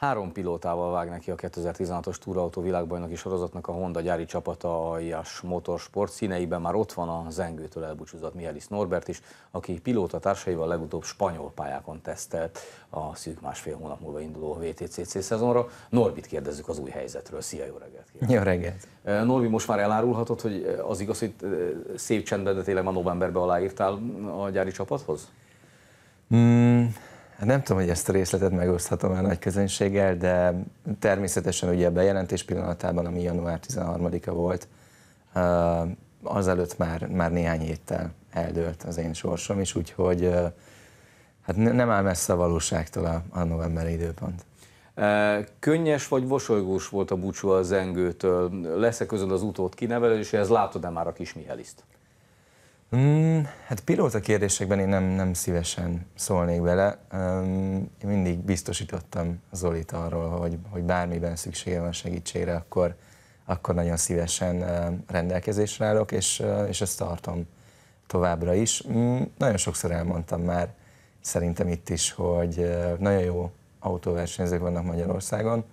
Három pilótával vág neki a 2016-os túrautó világbajnoki sorozatnak a Honda gyári csapata, a IAS Motorsport színeiben már ott van a zengőtől elbúcsúzott Mielis Norbert is, aki pilóta társaival legutóbb spanyol pályákon tesztelt a szűk másfél hónap múlva induló VTCC szezonra. Norbit kérdezzük az új helyzetről. Szia, jó reggelt! Kérdezzük. Jó reggelt! E, Norbi, most már elárulhatod, hogy az igaz, hogy e, szép csendben, de tényleg már novemberben aláírtál a gyári csapathoz? Mm, Hát nem tudom, hogy ezt a részletet megoszthatom el nagy közönséggel, de természetesen ugye a bejelentés pillanatában, ami január 13-a volt, azelőtt már, már néhány héttel eldőlt az én sorsom is, úgyhogy hát nem áll messze a valóságtól a, a novemberi időpont. E, könnyes vagy vosolygós volt a búcsú a zengőtől? Lesz-e közöd az utót és ez látod-e már a kis Miheliszt? Mm, hát pilóta kérdésekben én nem, nem szívesen szólnék bele. Um, én mindig biztosítottam Zolit arról, hogy, hogy bármiben szüksége van segítségre, akkor, akkor nagyon szívesen uh, rendelkezésre állok, és, uh, és ezt tartom továbbra is. Mm, nagyon sokszor elmondtam már, szerintem itt is, hogy uh, nagyon jó autóversenyzők vannak Magyarországon,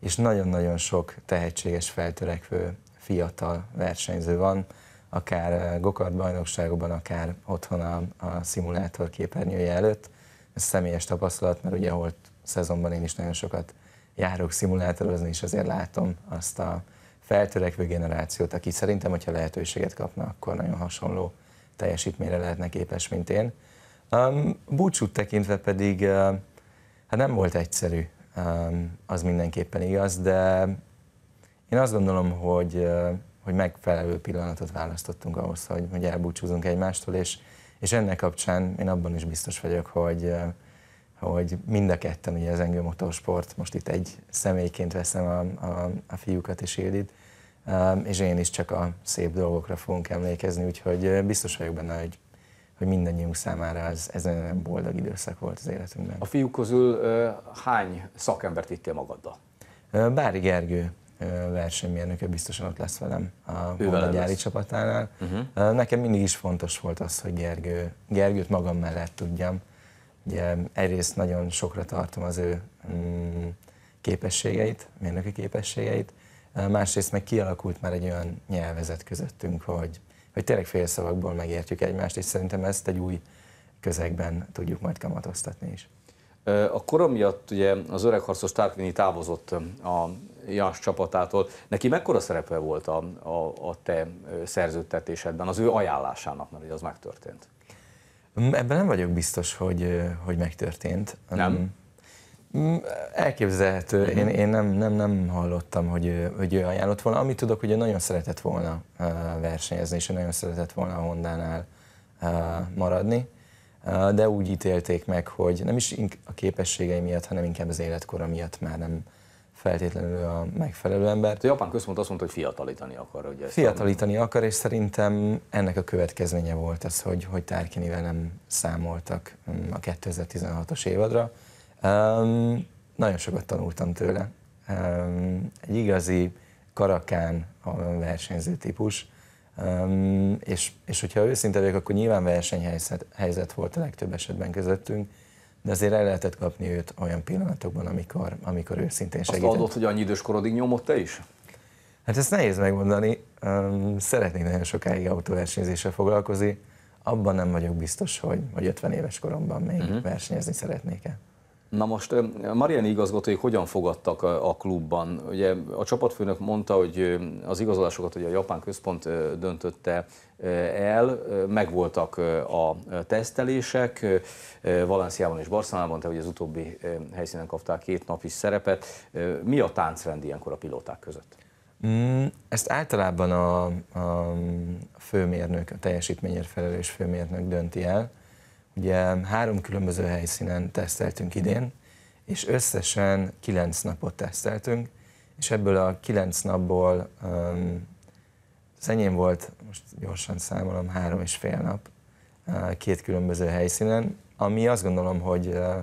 és nagyon-nagyon sok tehetséges, feltörekvő fiatal versenyző van, akár eh, gokart bajnokságokban, akár otthon a, a szimulátor képernyője előtt. Ez személyes tapasztalat, mert ugye holt szezonban én is nagyon sokat járok szimulátorozni, és azért látom azt a feltörekvő generációt, aki szerintem, hogyha lehetőséget kapna, akkor nagyon hasonló teljesítményre lehetne képes, mint én. Um, búcsút tekintve pedig, uh, hát nem volt egyszerű, um, az mindenképpen igaz, de én azt gondolom, hogy uh, hogy megfelelő pillanatot választottunk ahhoz, hogy, hogy elbúcsúzunk egymástól, és, és ennek kapcsán én abban is biztos vagyok, hogy, hogy mind a ketten, ugye az engő motorsport, most itt egy személyként veszem a, a, a fiúkat és Ildit, és én is csak a szép dolgokra fogunk emlékezni, úgyhogy biztos vagyok benne, hogy hogy mindannyiunk számára ez, ez nagyon boldog időszak volt az életünkben. A fiúk közül hány szakembert vittél magaddal? Bári Gergő versenymérnöke biztosan ott lesz velem a Honda gyári lesz. csapatánál. Uh-huh. Nekem mindig is fontos volt az, hogy Gergő, Gergőt magam mellett tudjam. Ugye egyrészt nagyon sokra tartom az ő mm, képességeit, mérnöki képességeit, másrészt meg kialakult már egy olyan nyelvezet közöttünk, hogy, hogy tényleg félszavakból megértjük egymást, és szerintem ezt egy új közegben tudjuk majd kamatoztatni is. A korom, miatt ugye az öregharcos Tarquini távozott a Jans csapatától. Neki mekkora szerepe volt a, a, a te szerződtetésedben, az ő ajánlásának, mert az megtörtént? Mm, ebben nem vagyok biztos, hogy, hogy megtörtént. Nem? Mm. Mm, elképzelhető. Uh-huh. Én, én nem, nem, nem hallottam, hogy, hogy ő ajánlott volna. Amit tudok, hogy nagyon szeretett volna versenyezni, és nagyon szeretett volna a Honda-nál maradni de úgy ítélték meg, hogy nem is a képességei miatt, hanem inkább az életkora miatt már nem feltétlenül a megfelelő ember. A japán központ azt mondta, hogy fiatalítani akar. ezt fiatalítani nem... akar, és szerintem ennek a következménye volt az hogy, hogy Tárkinivel nem számoltak mm, a 2016-os évadra. Um, nagyon sokat tanultam tőle. Um, egy igazi karakán a versenyző típus, Um, és, és hogyha őszinte vagyok, akkor nyilván versenyhelyzet helyzet volt a legtöbb esetben közöttünk, de azért el lehetett kapni őt olyan pillanatokban, amikor, amikor őszintén segített. Azt adott, hogy annyi idős korodig nyomott te is? Hát ezt nehéz megmondani. Um, szeretnék nagyon sokáig autóversenyzéssel foglalkozni. Abban nem vagyok biztos, hogy, hogy 50 éves koromban még uh-huh. versenyezni szeretnék-e. Na most Mariani igazgatói hogyan fogadtak a klubban? Ugye a csapatfőnök mondta, hogy az igazolásokat ugye a japán központ döntötte el, megvoltak a tesztelések, Valenciában és Barcelonában, te ugye az utóbbi helyszínen kaptál két is szerepet. Mi a táncrend ilyenkor a pilóták között? Mm, ezt általában a, a főmérnök, a teljesítményért felelős főmérnök dönti el Ugye három különböző helyszínen teszteltünk idén, és összesen kilenc napot teszteltünk, és ebből a kilenc napból um, az enyém volt, most gyorsan számolom, három és fél nap uh, két különböző helyszínen, ami azt gondolom, hogy uh,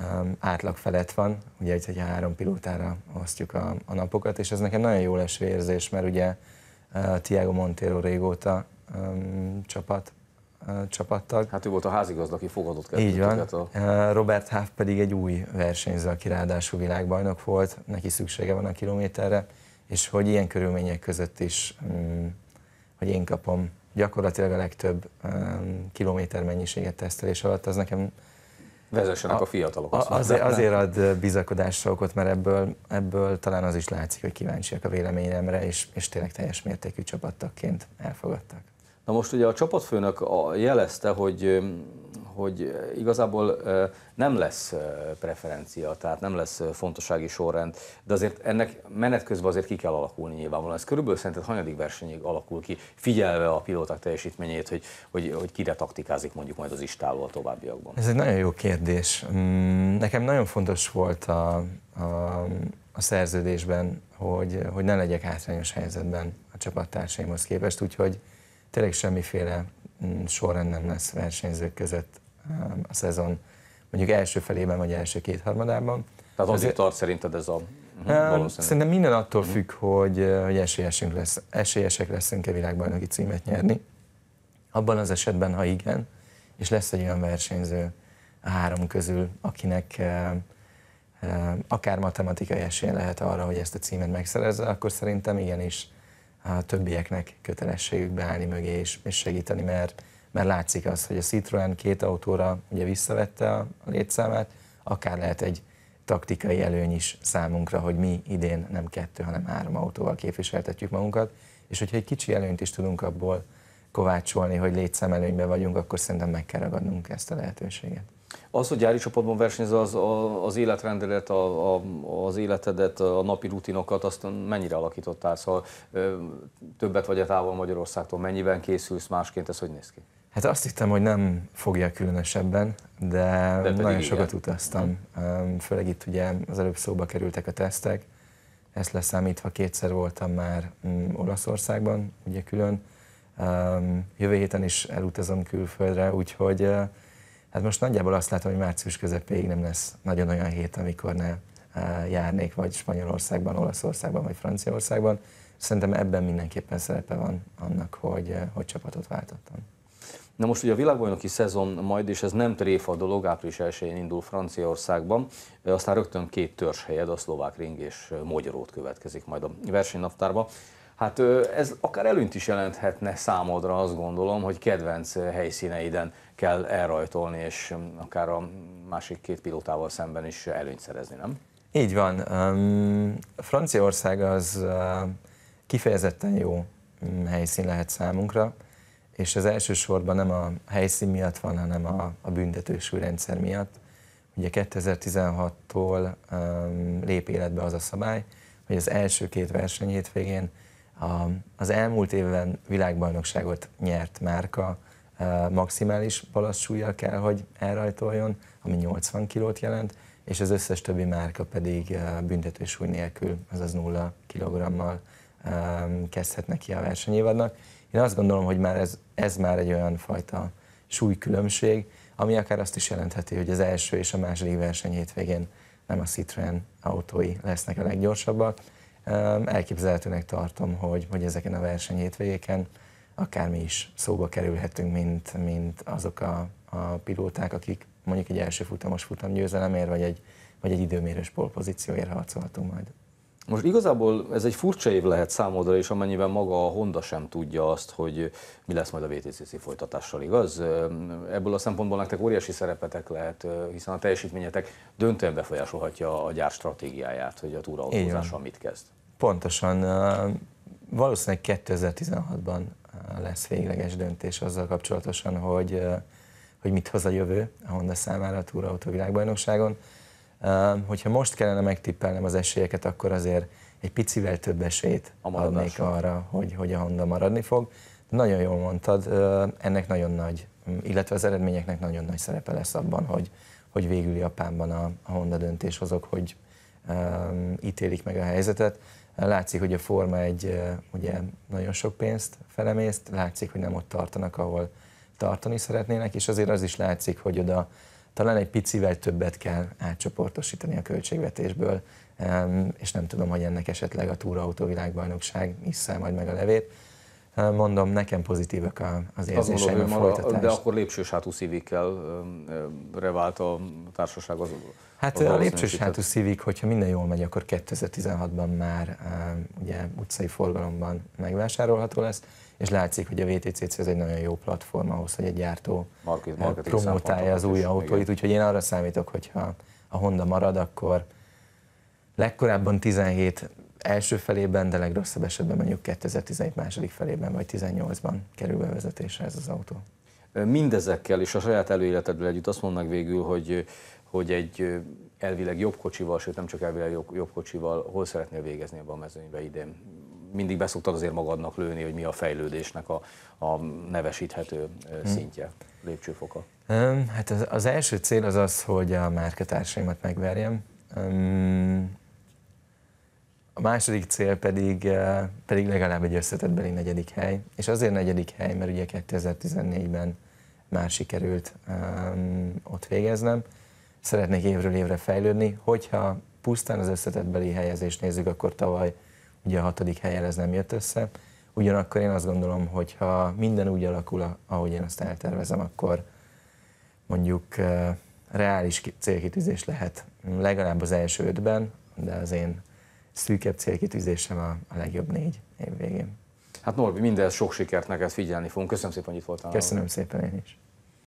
um, átlag felett van, ugye egy, egy három pilótára osztjuk a, a napokat, és ez nekem nagyon jó leső érzés, mert ugye uh, Tiago Montero régóta um, csapat csapattal. Hát ő volt a házigazda, aki fogadott kettőt. Így van. A... Robert Huff pedig egy új versenyző, aki ráadásul világbajnok volt, neki szüksége van a kilométerre, és hogy ilyen körülmények között is, mm, hogy én kapom gyakorlatilag a legtöbb kilométer mennyiséget tesztelés alatt, az nekem Vezessenek a, a fiatalok. azért, azért ad bizakodásra okot, mert ebből, ebből talán az is látszik, hogy kíváncsiak a véleményemre, és, és tényleg teljes mértékű csapattakként elfogadtak. Na most ugye a csapatfőnök jelezte, hogy, hogy igazából nem lesz preferencia, tehát nem lesz fontossági sorrend, de azért ennek menet közben azért ki kell alakulni nyilvánvalóan. Ez körülbelül szerinted hanyadik versenyig alakul ki, figyelve a pilóták teljesítményét, hogy, hogy, hogy kire taktikázik mondjuk majd az istáló a továbbiakban? Ez egy nagyon jó kérdés. Mm, nekem nagyon fontos volt a, a, a szerződésben, hogy, hogy ne legyek hátrányos helyzetben a csapattársaimhoz képest, úgyhogy tényleg semmiféle mm, sorrend nem lesz versenyzők között um, a szezon mondjuk első felében vagy első kétharmadában. Tehát azért tart szerinted ez a mhm, um, Valószínűleg. Szerintem minden attól függ, hogy, uh, hogy esélyesünk lesz, esélyesek leszünk-e világbajnoki címet nyerni. Abban az esetben, ha igen, és lesz egy olyan versenyző a három közül, akinek uh, uh, akár matematikai esélye lehet arra, hogy ezt a címet megszerezze, akkor szerintem igenis a többieknek kötelességük beállni mögé és, és segíteni, mert, mert látszik az, hogy a Citroen két autóra ugye visszavette a létszámát, akár lehet egy taktikai előny is számunkra, hogy mi idén nem kettő, hanem három autóval képviseltetjük magunkat, és hogyha egy kicsi előnyt is tudunk abból kovácsolni, hogy létszámelőnyben vagyunk, akkor szerintem meg kell ragadnunk ezt a lehetőséget. Az, hogy gyári csapatban versenyez, az, az életrendedet, a, a, az életedet, a napi rutinokat, azt mennyire alakítottál? Szóval többet vagy a távol Magyarországtól, mennyiben készülsz másként, ez hogy néz ki? Hát azt hittem, hogy nem fogja különösebben, de, de nagyon sokat utaztam. utaztam. Főleg itt ugye az előbb szóba kerültek a tesztek, ezt leszámítva kétszer voltam már mm, Olaszországban, ugye külön. Jövő héten is elutazom külföldre, úgyhogy Hát most nagyjából azt látom, hogy március közepéig nem lesz nagyon olyan hét, amikor ne eh, járnék, vagy Spanyolországban, Olaszországban, vagy Franciaországban. Szerintem ebben mindenképpen szerepe van annak, hogy, eh, hogy csapatot váltottam. Na most ugye a világbajnoki szezon majd, és ez nem tréfa a dolog, április 1-én indul Franciaországban, eh, aztán rögtön két törzshelyed, a szlovák ring és Magyarót következik majd a versenynaftárba. Hát ez akár előnyt is jelenthetne számodra, azt gondolom, hogy kedvenc helyszíneiden kell elrajtolni, és akár a másik két pilótával szemben is előnyt szerezni, nem? Így van. Um, Franciaország az kifejezetten jó helyszín lehet számunkra, és ez elsősorban nem a helyszín miatt van, hanem a, a büntetősű rendszer miatt. Ugye 2016-tól um, lép életbe az a szabály, hogy az első két verseny hétvégén az elmúlt évben világbajnokságot nyert márka e, maximális balastsúlyjal kell, hogy elrajtoljon, ami 80 kilót jelent, és az összes többi márka pedig e, büntetősúly nélkül, azaz 0 kilogrammal e, kezdhetnek neki a versenyévadnak. Én azt gondolom, hogy már ez, ez már egy olyan fajta súlykülönbség, ami akár azt is jelentheti, hogy az első és a második verseny hétvégén nem a Citroen autói lesznek a leggyorsabbak, elképzelhetőnek tartom, hogy, hogy ezeken a versenyhétvégéken akár mi is szóba kerülhetünk, mint, mint azok a, a pilóták, akik mondjuk egy első futamos futam győzelemért, vagy egy, vagy egy időmérős polpozícióért harcolhatunk majd. Most igazából ez egy furcsa év lehet számodra, és amennyiben maga a Honda sem tudja azt, hogy mi lesz majd a VTCC folytatással, igaz? Ebből a szempontból nektek óriási szerepetek lehet, hiszen a teljesítményetek döntően befolyásolhatja a gyár stratégiáját, hogy a túraautózással mit kezd. Pontosan. Valószínűleg 2016-ban lesz végleges döntés azzal kapcsolatosan, hogy, hogy mit hoz a jövő a Honda számára a túrautó világbajnokságon. Hogyha most kellene megtippelnem az esélyeket, akkor azért egy picivel több esélyt a adnék arra, hogy, hogy a Honda maradni fog. Nagyon jól mondtad, ennek nagyon nagy, illetve az eredményeknek nagyon nagy szerepe lesz abban, hogy, hogy végül Japánban a, a Honda azok, hogy um, ítélik meg a helyzetet. Látszik, hogy a forma egy, ugye nagyon sok pénzt felemészt, látszik, hogy nem ott tartanak, ahol tartani szeretnének, és azért az is látszik, hogy oda talán egy picivel többet kell átcsoportosítani a költségvetésből, és nem tudom, hogy ennek esetleg a túraautó világbajnokság isszál majd meg a levét mondom, nekem pozitívak az érzéseim, a folytatás. De akkor lépcsős hátú szívikkel revált a társaság az Hát az a lépcsős hátú szívik, hogyha minden jól megy, akkor 2016-ban már ugye utcai forgalomban megvásárolható lesz, és látszik, hogy a VTCC ez egy nagyon jó platform ahhoz, hogy egy gyártó Market, promotálja az új autóit, úgyhogy én arra számítok, hogyha a Honda marad, akkor legkorábban 17 első felében, de legrosszabb esetben mondjuk 2017 második felében vagy 18-ban kerül bevezetésre ez az autó. Mindezekkel és a saját előéleteddel együtt azt mondd meg végül, hogy, hogy egy elvileg jobb kocsival, sőt nem csak elvileg jobb, jobb kocsival, hol szeretnél végezni ebben a mezőnybe idén? Mindig beszoktad azért magadnak lőni, hogy mi a fejlődésnek a, a nevesíthető hm. szintje, hmm. lépcsőfoka. Hát az, az első cél az az, hogy a márketársaimat megverjem. Um, a második cél pedig, eh, pedig legalább egy összetettbeli negyedik hely, és azért negyedik hely, mert ugye 2014-ben már sikerült um, ott végeznem. Szeretnék évről évre fejlődni, hogyha pusztán az összetettbeli helyezést nézzük, akkor tavaly ugye a hatodik helyen ez nem jött össze. Ugyanakkor én azt gondolom, hogy ha minden úgy alakul, ahogy én azt eltervezem, akkor mondjuk uh, reális célkitűzés lehet legalább az első ötben, de az én szűkebb célkitűzésem a, a legjobb négy év végén. Hát Norbi, minden sok sikert neked figyelni fogunk. Köszönöm szépen, hogy itt voltál. Köszönöm szépen én is.